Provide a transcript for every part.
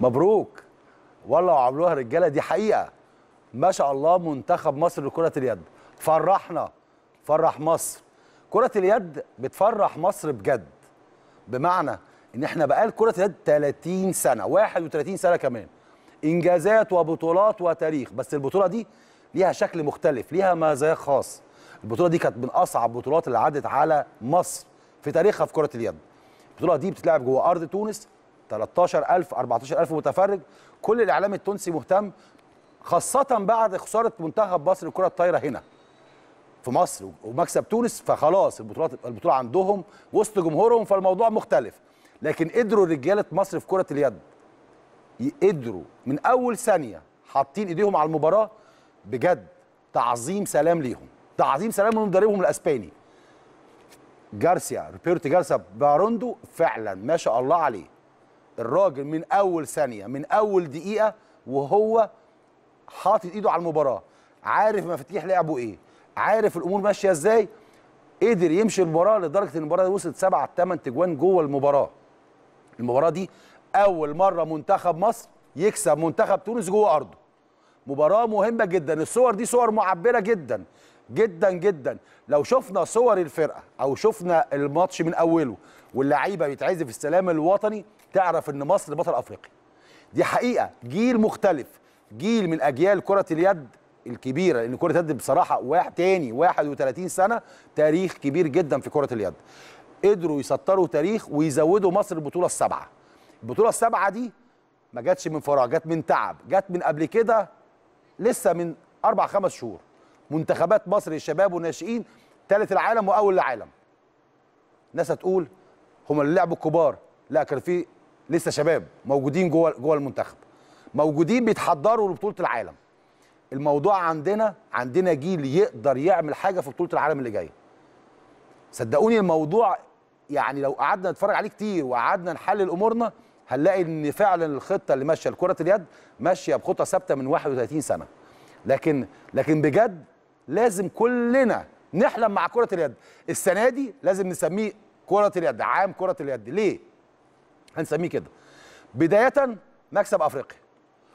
مبروك والله وعملوها رجاله دي حقيقه ما شاء الله منتخب مصر لكره اليد فرحنا فرح مصر كره اليد بتفرح مصر بجد بمعنى ان احنا بقال كره اليد 30 سنه 31 سنه كمان انجازات وبطولات وتاريخ بس البطوله دي ليها شكل مختلف ليها مزايا خاص البطوله دي كانت من اصعب البطولات اللي عدت على مصر في تاريخها في كره اليد البطوله دي بتتلعب جوه ارض تونس 13000 14000 متفرج كل الاعلام التونسي مهتم خاصه بعد خساره منتخب مصر الكره الطايره هنا في مصر ومكسب تونس فخلاص البطولات البطوله عندهم وسط جمهورهم فالموضوع مختلف لكن قدروا رجاله مصر في كره اليد قدروا من اول ثانيه حاطين ايديهم على المباراه بجد تعظيم سلام ليهم تعظيم سلام من مدربهم الاسباني جارسيا روبرتو جارسيا باروندو فعلا ما شاء الله عليه الراجل من اول ثانيه من اول دقيقه وهو حاطط ايده على المباراه عارف مفاتيح لعبه ايه عارف الامور ماشيه ازاي قدر يمشي المباراه لدرجه ان المباراه وصلت سبعة ثمان تجوان جوه المباراه المباراه دي اول مره منتخب مصر يكسب منتخب تونس جوه ارضه مباراه مهمه جدا الصور دي صور معبره جدا جدا جدا لو شفنا صور الفرقه او شفنا الماتش من اوله واللعيبه بيتعزف السلام الوطني تعرف ان مصر بطل افريقيا دي حقيقه جيل مختلف جيل من اجيال كره اليد الكبيره لان كره اليد بصراحه واحد تاني 31 سنه تاريخ كبير جدا في كره اليد قدروا يسطروا تاريخ ويزودوا مصر البطوله السبعه البطوله السبعه دي ما جاتش من فراغ جت من تعب جت من قبل كده لسه من اربع خمس شهور منتخبات مصر الشباب والناشئين ثالث العالم واول العالم ناس هتقول هم اللي لعبوا الكبار لا كان في لسه شباب موجودين جوه جوه المنتخب موجودين بيتحضروا لبطوله العالم الموضوع عندنا عندنا جيل يقدر يعمل حاجه في بطوله العالم اللي جايه صدقوني الموضوع يعني لو قعدنا نتفرج عليه كتير وقعدنا نحلل امورنا هنلاقي ان فعلا الخطه اللي ماشيه لكره اليد ماشيه بخطه ثابته من 31 سنه لكن لكن بجد لازم كلنا نحلم مع كره اليد السنه دي لازم نسميه كره اليد عام كره اليد ليه هنسميه كده بدايه مكسب افريقيا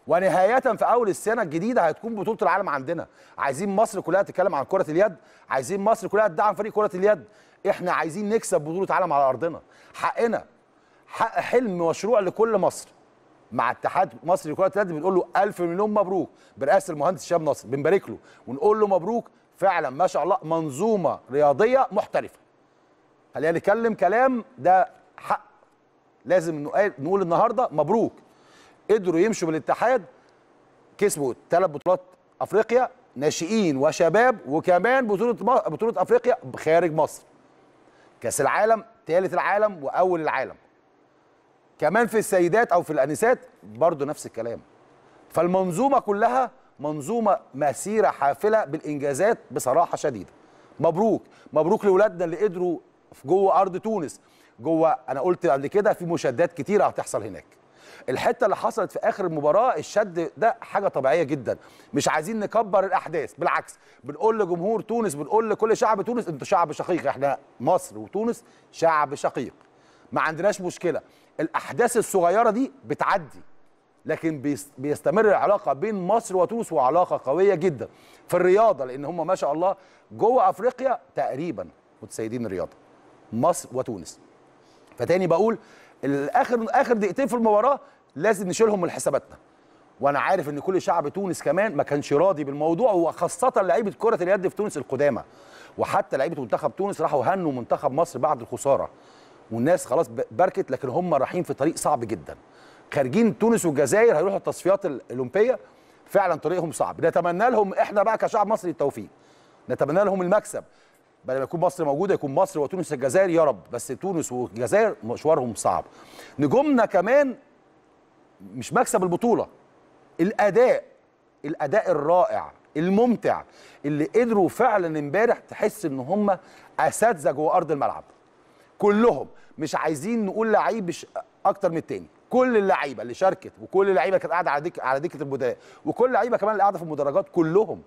ونهايه في اول السنه الجديده هتكون بطوله العالم عندنا عايزين مصر كلها تتكلم عن كره اليد عايزين مصر كلها تدعم فريق كره اليد احنا عايزين نكسب بطوله عالم على ارضنا حقنا حق حلم مشروع لكل مصر مع اتحاد مصر لكره اليد بنقول له الف مليون مبروك برئاسه المهندس شاب ناصر بنبارك له ونقول له مبروك فعلا ما شاء الله منظومه رياضيه محترفه خلينا نتكلم كلام ده حق لازم نقول النهارده مبروك قدروا يمشوا بالاتحاد كسبوا ثلاث بطولات افريقيا ناشئين وشباب وكمان بطوله بطوله افريقيا خارج مصر كاس العالم ثالث العالم واول العالم كمان في السيدات او في الانسات برضو نفس الكلام فالمنظومه كلها منظومه مسيره حافله بالانجازات بصراحه شديده مبروك مبروك لاولادنا اللي قدروا جوه ارض تونس جوه انا قلت قبل كده في مشادات كتيره هتحصل هناك الحته اللي حصلت في اخر المباراه الشد ده حاجه طبيعيه جدا مش عايزين نكبر الاحداث بالعكس بنقول لجمهور تونس بنقول لكل شعب تونس انت شعب شقيق احنا مصر وتونس شعب شقيق ما عندناش مشكله الاحداث الصغيره دي بتعدي لكن بيستمر العلاقه بين مصر وتونس وعلاقه قويه جدا في الرياضه لان هم ما شاء الله جوه افريقيا تقريبا متسيدين الرياضه مصر وتونس فتاني بقول الاخر اخر دقيقتين في المباراه لازم نشيلهم من حساباتنا وانا عارف ان كل شعب تونس كمان ما كانش راضي بالموضوع وخاصه لعيبه كره اليد في تونس القدامى وحتى لعيبه منتخب تونس راحوا هنوا منتخب مصر بعد الخساره والناس خلاص بركت لكن هم رايحين في طريق صعب جدا خارجين تونس والجزائر هيروحوا التصفيات الاولمبيه فعلا طريقهم صعب نتمنى لهم احنا بقى كشعب مصري التوفيق نتمنى لهم المكسب بدل ما يكون مصر موجوده يكون مصر وتونس والجزائر يا رب بس تونس والجزائر مشوارهم صعب نجومنا كمان مش مكسب البطوله الاداء الاداء الرائع الممتع اللي قدروا فعلا امبارح تحس ان هم اساتذه جوه ارض الملعب كلهم مش عايزين نقول لعيب اكتر من التاني كل اللعيبه اللي شاركت وكل اللعيبه كانت قاعده على دكه على دكه البدلاء وكل اللعيبه كمان اللي قاعده في المدرجات كلهم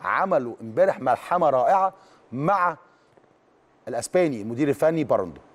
عملوا امبارح ملحمه رائعه مع الاسباني المدير الفني باروندو